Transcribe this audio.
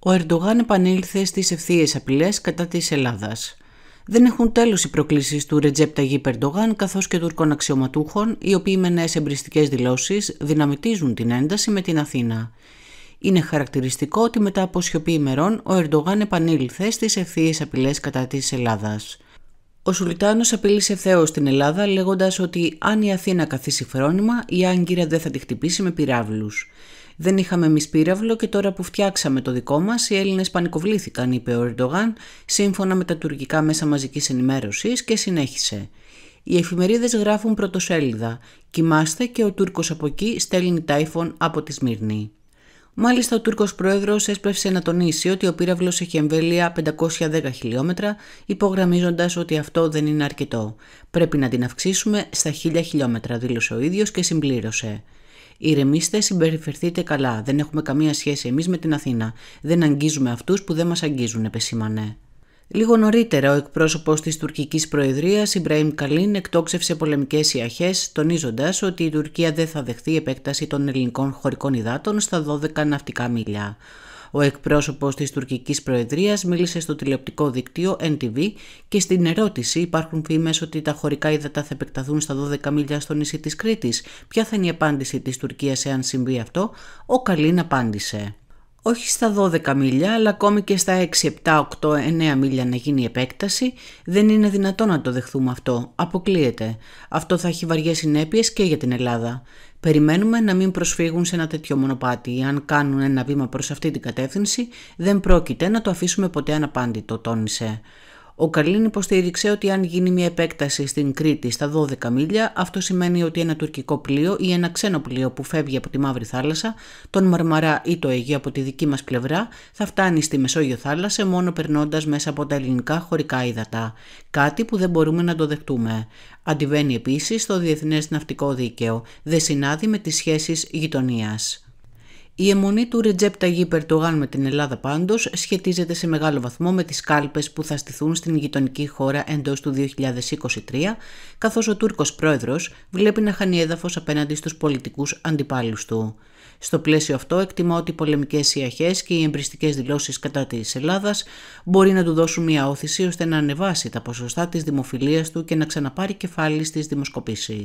Ο Ερντογάν επανήλθε στις ευθείες απειλές κατά της Ελλάδας. Δεν έχουν τέλος οι προκλήσεις του Ρετζέπτα Γη Περντογάν καθώς και Τούρκων αξιωματούχων, οι οποίοι με νέες εμπριστικές δηλώσεις δυναμητίζουν την ένταση με την Αθήνα. Είναι χαρακτηριστικό ότι μετά από σιωπή ημερών ο Ερντογάν επανήλθε στις ευθείες απειλές κατά της Ελλάδας. Ο Σουλτάνος απειλήσε Θεό στην Ελλάδα λέγοντας ότι αν η Αθήνα καθίσει φρόνημα, η Άγκυρα δεν θα τη χτυπήσει με πυράβλους. Δεν είχαμε εμείς πύραυλο και τώρα που φτιάξαμε το δικό μας, οι Έλληνες πανικοβλήθηκαν, είπε ο Ερντογάν, σύμφωνα με τα τουρκικά μέσα μαζικής ενημέρωσης και συνέχισε. Οι εφημερίδες γράφουν πρωτοσέλιδα. Κοιμάστε και ο Τούρκος από εκεί στέλνει τάιφον από τη Σμύρνη. Μάλιστα, ο Τούρκος πρόεδρος έσπευσε να τονίσει ότι ο πύραυλος έχει εμβέλεια 510 χιλιόμετρα, υπογραμμίζοντας ότι αυτό δεν είναι αρκετό. Πρέπει να την αυξήσουμε στα 1000 χιλιόμετρα, δήλωσε ο ίδιος και συμπλήρωσε. Ηρεμήστε, συμπεριφερθείτε καλά. Δεν έχουμε καμία σχέση εμείς με την Αθήνα. Δεν αγγίζουμε αυτούς που δεν μας αγγίζουν, επεσήμανε. Λίγο νωρίτερα, ο εκπρόσωπος της τουρκικής προεδρίας, Ιμπραήμ Καλίν, εκτόξευσε πολεμικές ιαχές, τονίζοντας ότι η Τουρκία δεν θα δεχθεί επέκταση των ελληνικών χωρικών υδάτων στα 12 ναυτικά μίλια. Ο εκπρόσωπος της τουρκικής προεδρίας μίλησε στο τηλεοπτικό δίκτυο NTV και στην ερώτηση υπάρχουν φήμες ότι τα χωρικά ύδατα θα επεκταθούν στα 12 μίλια στο νησί της Κρήτης. Ποια θα είναι η απάντηση της Τουρκίας εάν συμβεί αυτό, ο Καλίν απάντησε όχι στα 12 μίλια, αλλά ακόμη και στα 6, 7, 8, 9 μίλια να γίνει η επέκταση, δεν είναι δυνατόν να το δεχθούμε αυτό. Αποκλείεται. Αυτό θα έχει βαριές συνέπειες και για την Ελλάδα. Περιμένουμε να μην προσφύγουν σε ένα τέτοιο μονοπάτι. Αν κάνουν ένα βήμα προς αυτή την κατεύθυνση, δεν πρόκειται να το αφήσουμε ποτέ αναπάντητο, τόνισε. Ο Καλίν υποστήριξε ότι αν γίνει μια επέκταση στην Κρήτη στα 12 μίλια, αυτό σημαίνει ότι ένα τουρκικό πλοίο ή ένα ξένο πλοίο που φεύγει από τη Μαύρη Θάλασσα, τον Μαρμαρά ή το Αιγαίο από τη δική μας πλευρά, θα φτάνει στη Μεσόγειο Θάλασσα μόνο περνώντας μέσα από τα ελληνικά χωρικά ύδατα. Κάτι που δεν μπορούμε να το δεχτούμε. Αντιβαίνει επίσης στο Διεθνές Ναυτικό Δίκαιο. Δεν συνάδει με τις σχέσεις γειτονίας. Η αιμονή του Ρετζέπ Ταγί Περτογάν με την Ελλάδα πάντως σχετίζεται σε μεγάλο βαθμό με τις κάλπες που θα στηθούν στην γειτονική χώρα εντός του 2023, καθώς ο Τούρκος πρόεδρος βλέπει να χάνει έδαφος απέναντι στους πολιτικούς αντιπάλους του. Στο πλαίσιο αυτό, εκτιμά ότι οι πολεμικές ιαχές και οι εμπριστικές δηλώσεις κατά της Ελλάδας μπορεί να του δώσουν μια όθηση ώστε να ανεβάσει τα ποσοστά της δημοφιλίας του και να ξαναπάρει κεφάλι στις δημοσκοπήσεις.